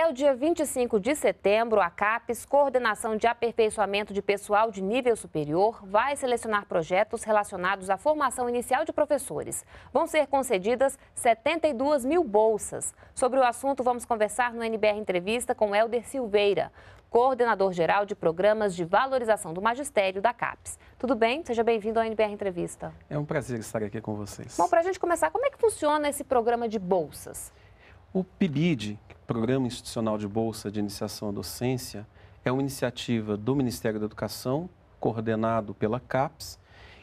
Até o dia 25 de setembro, a CAPES, Coordenação de Aperfeiçoamento de Pessoal de Nível Superior, vai selecionar projetos relacionados à formação inicial de professores. Vão ser concedidas 72 mil bolsas. Sobre o assunto, vamos conversar no NBR Entrevista com Helder Silveira, coordenador-geral de programas de valorização do magistério da CAPES. Tudo bem? Seja bem-vindo ao NBR Entrevista. É um prazer estar aqui com vocês. Bom, para a gente começar, como é que funciona esse programa de bolsas? O PIBID, Programa Institucional de Bolsa de Iniciação à Docência, é uma iniciativa do Ministério da Educação, coordenado pela CAPES,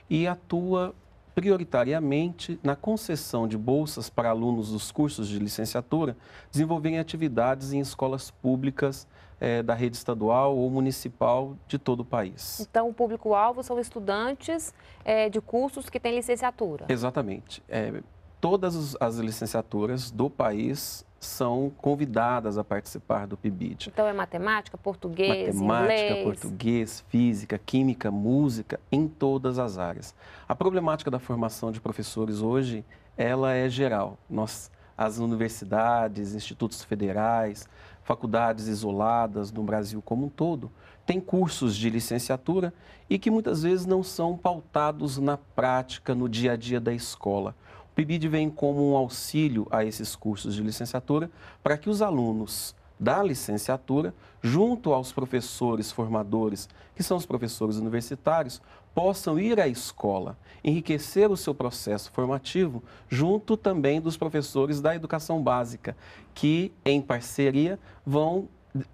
e atua prioritariamente na concessão de bolsas para alunos dos cursos de licenciatura desenvolverem atividades em escolas públicas eh, da rede estadual ou municipal de todo o país. Então, o público-alvo são estudantes eh, de cursos que têm licenciatura? Exatamente. É, todas as licenciaturas do país são convidadas a participar do PIBID. Então é matemática, português, matemática, inglês. português, física, química, música, em todas as áreas. A problemática da formação de professores hoje, ela é geral. Nós, as universidades, institutos federais, faculdades isoladas no Brasil como um todo, têm cursos de licenciatura e que muitas vezes não são pautados na prática, no dia a dia da escola. PIBID vem como um auxílio a esses cursos de licenciatura para que os alunos da licenciatura, junto aos professores formadores, que são os professores universitários, possam ir à escola, enriquecer o seu processo formativo, junto também dos professores da educação básica, que, em parceria, vão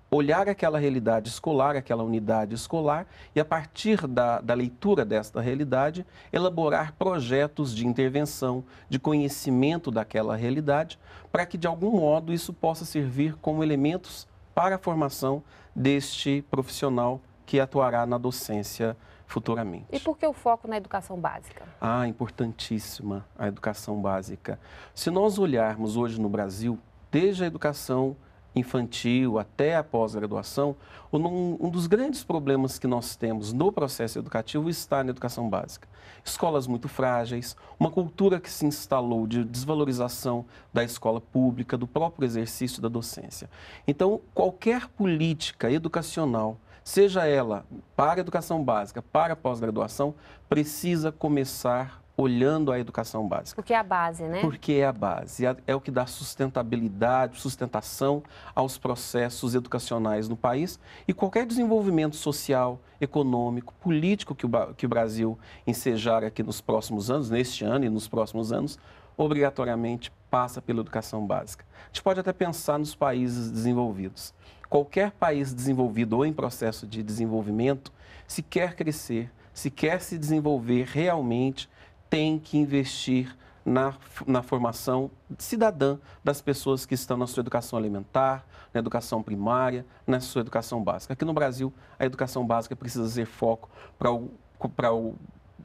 olhar aquela realidade escolar, aquela unidade escolar, e a partir da, da leitura desta realidade, elaborar projetos de intervenção, de conhecimento daquela realidade, para que de algum modo isso possa servir como elementos para a formação deste profissional que atuará na docência futuramente. E por que o foco na educação básica? Ah, importantíssima a educação básica. Se nós olharmos hoje no Brasil, desde a educação básica, infantil até a pós-graduação, um dos grandes problemas que nós temos no processo educativo está na educação básica. Escolas muito frágeis, uma cultura que se instalou de desvalorização da escola pública, do próprio exercício da docência. Então, qualquer política educacional, seja ela para a educação básica, para a pós-graduação, precisa começar olhando a educação básica. Porque é a base, né? Porque é a base, é, é o que dá sustentabilidade, sustentação aos processos educacionais no país e qualquer desenvolvimento social, econômico, político que o, que o Brasil ensejar aqui nos próximos anos, neste ano e nos próximos anos, obrigatoriamente passa pela educação básica. A gente pode até pensar nos países desenvolvidos. Qualquer país desenvolvido ou em processo de desenvolvimento, se quer crescer, se quer se desenvolver realmente, tem que investir na, na formação cidadã das pessoas que estão na sua educação alimentar, na educação primária, na sua educação básica. Aqui no Brasil, a educação básica precisa ser foco para o, para o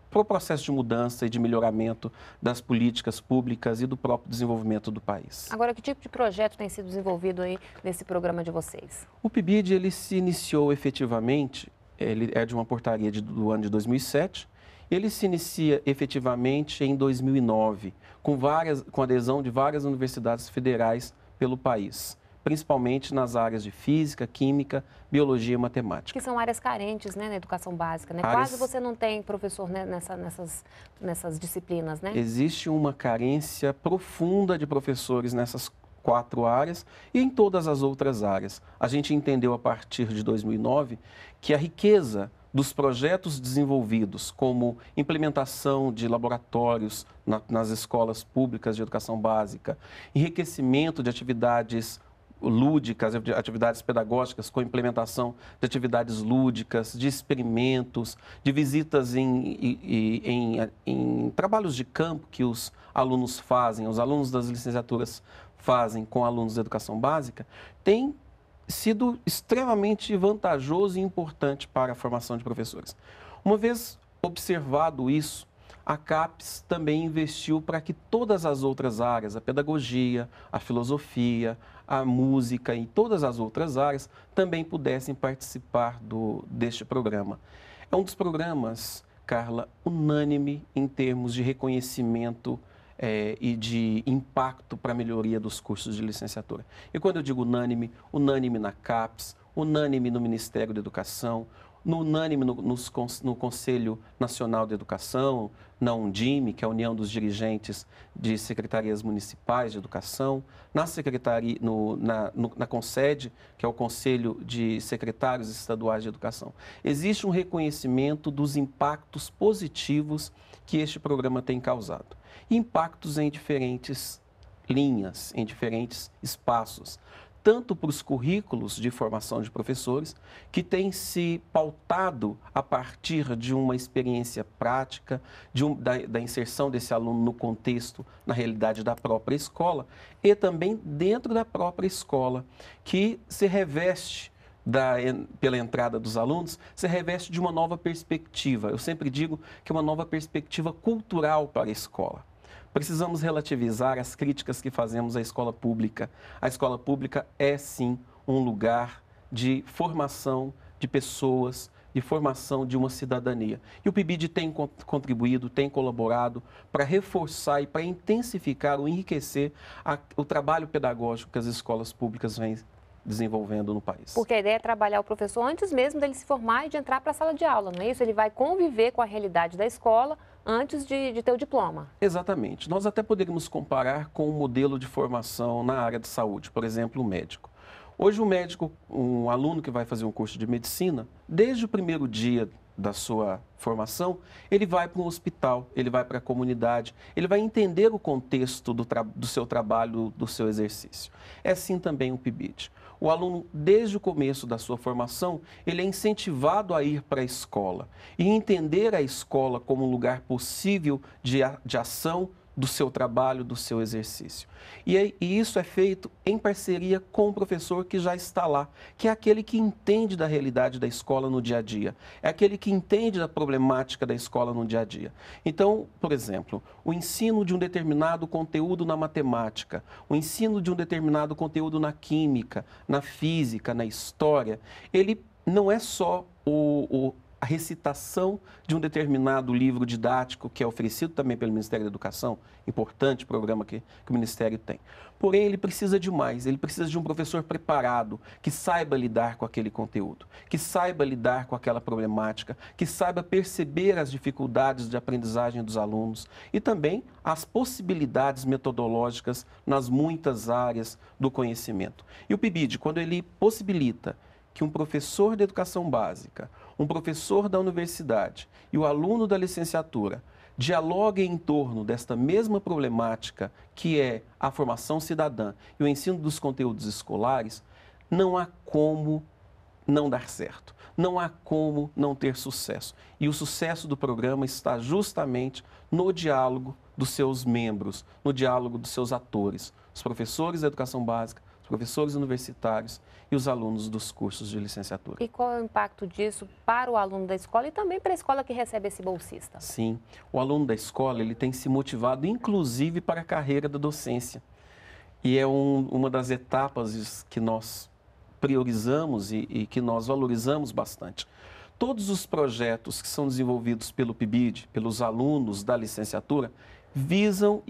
para o processo de mudança e de melhoramento das políticas públicas e do próprio desenvolvimento do país. Agora, que tipo de projeto tem sido desenvolvido aí nesse programa de vocês? O PIBID ele se iniciou efetivamente, ele é de uma portaria de, do ano de 2007, ele se inicia efetivamente em 2009, com, várias, com adesão de várias universidades federais pelo país, principalmente nas áreas de física, química, biologia e matemática. Que são áreas carentes né, na educação básica. Né? Áreas... Quase você não tem professor né, nessa, nessas, nessas disciplinas, né? Existe uma carência profunda de professores nessas quatro áreas e em todas as outras áreas. A gente entendeu a partir de 2009 que a riqueza dos projetos desenvolvidos, como implementação de laboratórios na, nas escolas públicas de educação básica, enriquecimento de atividades lúdicas, atividades pedagógicas com implementação de atividades lúdicas, de experimentos, de visitas em, em, em, em, trabalhos de campo que os alunos fazem, os alunos das licenciaturas fazem com alunos da educação básica, tem sido extremamente vantajoso e importante para a formação de professores. Uma vez observado isso, a CAPES também investiu para que todas as outras áreas, a pedagogia, a filosofia, a música e todas as outras áreas também pudessem participar do, deste programa. É um dos programas, Carla, unânime em termos de reconhecimento é, e de impacto para a melhoria dos cursos de licenciatura. E quando eu digo unânime, unânime na CAPES, unânime no Ministério da Educação, no unânime no, no, no, Conselho Nacional de Educação, na Undime, que é a União dos Dirigentes de Secretarias Municipais de Educação, na, secretaria, no, na, no, na que é o Conselho de Secretários Estaduais de Educação. Existe um reconhecimento dos impactos positivos que este programa tem causado. Impactos em diferentes linhas, em diferentes espaços tanto para os currículos de formação de professores, que tem se pautado a partir de uma experiência prática, um, da, da inserção desse aluno no contexto, na realidade da própria escola, e também dentro da própria escola, que se reveste da, pela entrada dos alunos, se reveste de uma nova perspectiva. Eu sempre digo que é uma nova perspectiva cultural para a escola. Precisamos relativizar as críticas que fazemos à escola pública. A escola pública é, sim, um lugar de formação de pessoas, de formação de uma cidadania. E o PIBID tem contribuído, tem colaborado para reforçar e para intensificar ou enriquecer a, o trabalho pedagógico que as escolas públicas vêm desenvolvendo no país. Porque a ideia é trabalhar o professor antes mesmo dele se formar e de entrar para a sala de aula, não é isso? Ele vai conviver com a realidade da escola antes de, de ter o diploma. Exatamente. Nós até poderíamos comparar com o um modelo de formação na área de saúde, por exemplo, o médico. Hoje, o um médico, um aluno que vai fazer um curso de medicina, desde o primeiro dia da sua formação, ele vai para um hospital, ele vai para a comunidade, ele vai entender o contexto do, do seu trabalho, do seu exercício. É assim também o PIBID. O aluno, desde o começo da sua formação, ele é incentivado a ir para a escola e entender a escola como um lugar possível de, a, de ação, do seu trabalho, do seu exercício. E, é, e, isso é feito em parceria com o professor que já está lá, que é aquele que entende da realidade da escola no dia a dia, é aquele que entende da problemática da escola no dia a dia. Então, por exemplo, o ensino de um determinado conteúdo na matemática, o ensino de um determinado conteúdo na química, na física, na história, ele não é só o, o a recitação de um determinado livro didático que é oferecido também pelo Ministério da Educação, importante programa que, que o Ministério tem. Porém, ele precisa de mais, ele precisa de um professor preparado, que saiba lidar com aquele conteúdo, que saiba lidar com aquela problemática, que saiba perceber as dificuldades de aprendizagem dos alunos e também as possibilidades metodológicas nas muitas áreas do conhecimento. E o PIBID, quando ele possibilita que um professor de educação básica, um professor da universidade e o aluno da licenciatura dialoguem em torno desta mesma problemática que é a formação cidadã e o ensino dos conteúdos escolares, não há como não dar certo. Não há como não ter sucesso. E o sucesso do programa está justamente no diálogo dos seus membros, no diálogo dos seus atores, os professores da educação básica, professores universitários e os alunos dos cursos de licenciatura. E qual é o impacto disso para o aluno da escola e também para a escola que recebe esse bolsista? Sim, o aluno da escola ele tem se motivado, inclusive, para a carreira da docência. E é um, uma das etapas que nós priorizamos e, e que nós valorizamos bastante. Todos os projetos que são desenvolvidos pelo PIBID, pelos alunos da licenciatura, visam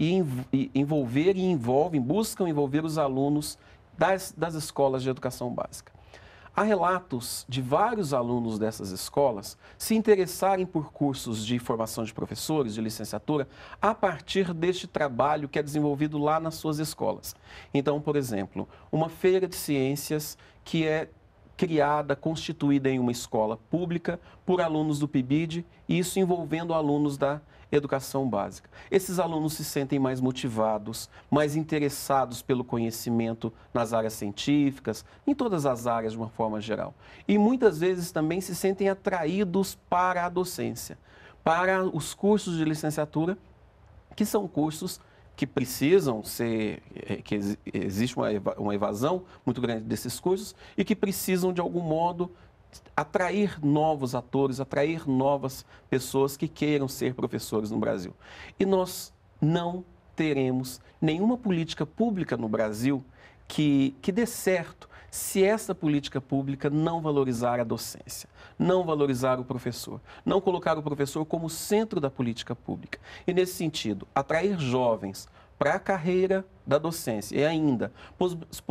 envolver e envolvem, buscam envolver os alunos das, das escolas de educação básica. Há relatos de vários alunos dessas escolas se interessarem por cursos de formação de professores, de licenciatura, a partir deste trabalho que é desenvolvido lá nas suas escolas. Então, por exemplo, uma feira de ciências que é criada, constituída em uma escola pública por alunos do PIBID, isso envolvendo alunos da educação básica. Esses alunos se sentem mais motivados, mais interessados pelo conhecimento nas áreas científicas, em todas as áreas de uma forma geral. E muitas vezes também se sentem atraídos para a docência, para os cursos de licenciatura, que são cursos que precisam ser, eh, que existe uma evasão muito grande desses cursos e que precisam, de algum modo, atrair novos atores, atrair novas pessoas que queiram ser professores no Brasil. E nós não teremos nenhuma política pública no Brasil que, que dê certo se essa política pública não valorizar a docência, não valorizar o professor, não colocar o professor como centro da política pública. E nesse sentido, atrair jovens para a carreira da docência e ainda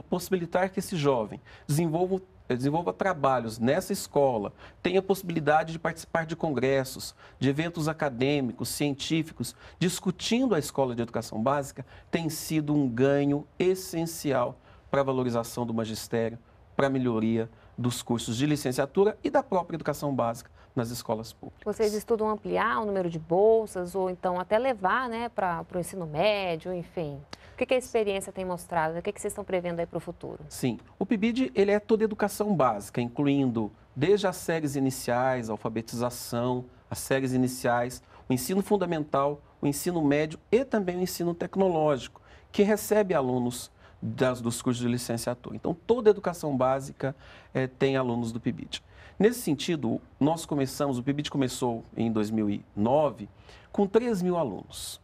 possibilitar que esse jovem desenvolva desenvolva trabalhos nessa escola, tenha possibilidade de participar de congressos, de eventos acadêmicos, científicos, discutindo a escola de educação básica, tem sido um ganho essencial para a valorização do magistério, para a melhoria dos cursos de licenciatura e da própria educação básica nas escolas públicas. Vocês estudam ampliar o número de bolsas ou então até levar né, para o ensino médio, enfim. O que, que, a experiência tem mostrado? O que, que vocês estão prevendo aí para o futuro? Sim, o PIBID ele é toda educação básica, incluindo desde as séries iniciais, a alfabetização, as séries iniciais, o ensino fundamental, o ensino médio e também o ensino tecnológico, que recebe alunos das, dos cursos de licenciatura. Então, toda educação básica é, tem alunos do PIBID. Nesse sentido, nós começamos, o PIBID começou em 2009 com 3 mil alunos.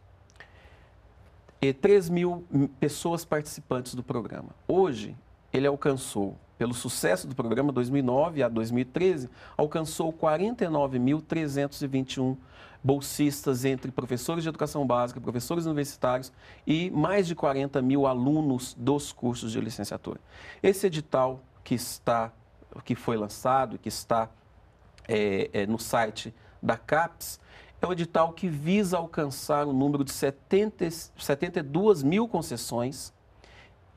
E 3 mil pessoas participantes do programa. Hoje, ele alcançou, pelo sucesso do programa 2009 a 2013, alcançou 49.321 bolsistas entre professores de educação básica, professores universitários e mais de 40 mil alunos dos cursos de licenciatura. Esse edital que está que foi lançado, que está é, é, no site da CAPES, é um edital que visa alcançar o um número de 70, 72 mil concessões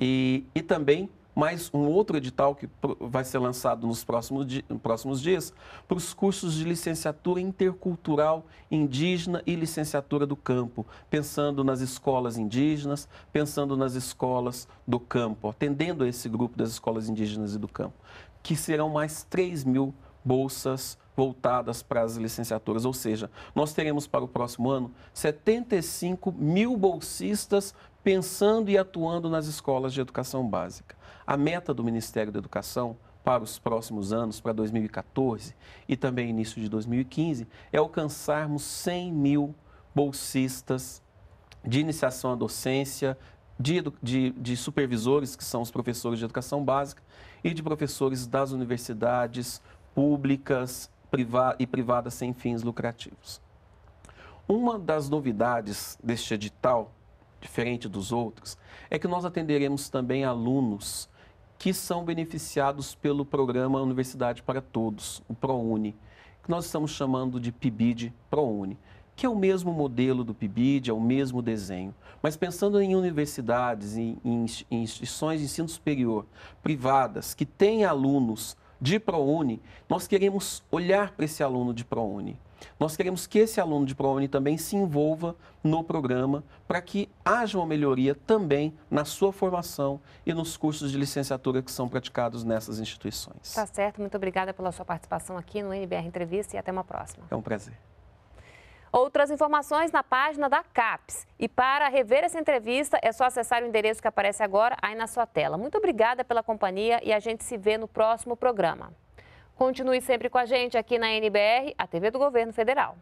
e, e também mais um outro edital que vai ser lançado nos próximos, próximos dias para os cursos de licenciatura intercultural indígena e licenciatura do campo, pensando nas escolas indígenas, pensando nas escolas do campo, atendendo a esse grupo das escolas indígenas e do campo que serão mais 3 mil bolsas voltadas para as licenciaturas, ou seja, nós teremos para o próximo ano 75 mil bolsistas pensando e atuando nas escolas de educação básica. A meta do Ministério da Educação para os próximos anos, para 2014 e também início de 2015, é alcançarmos 100 mil bolsistas de iniciação à docência, de, de, de supervisores, que são os professores de educação básica, e de professores das universidades públicas e privadas sem fins lucrativos. Uma das novidades deste edital, diferente dos outros, é que nós atenderemos também alunos que são beneficiados pelo programa Universidade para Todos, o ProUni, que nós estamos chamando de PIBID ProUni que é o mesmo modelo do PIBID, é o mesmo desenho. Mas pensando em universidades, em, em instituições de ensino superior privadas que têm alunos de ProUni, nós queremos olhar para esse aluno de ProUni. Nós queremos que esse aluno de ProUni também se envolva no programa para que haja uma melhoria também na sua formação e nos cursos de licenciatura que são praticados nessas instituições. Tá certo, muito obrigada pela sua participação aqui no NBR Entrevista e até uma próxima. É um prazer. Outras informações na página da CAPES. E para rever essa entrevista, é só acessar o endereço que aparece agora aí na sua tela. Muito obrigada pela companhia e a gente se vê no próximo programa. Continue sempre com a gente aqui na NBR, a TV do Governo Federal.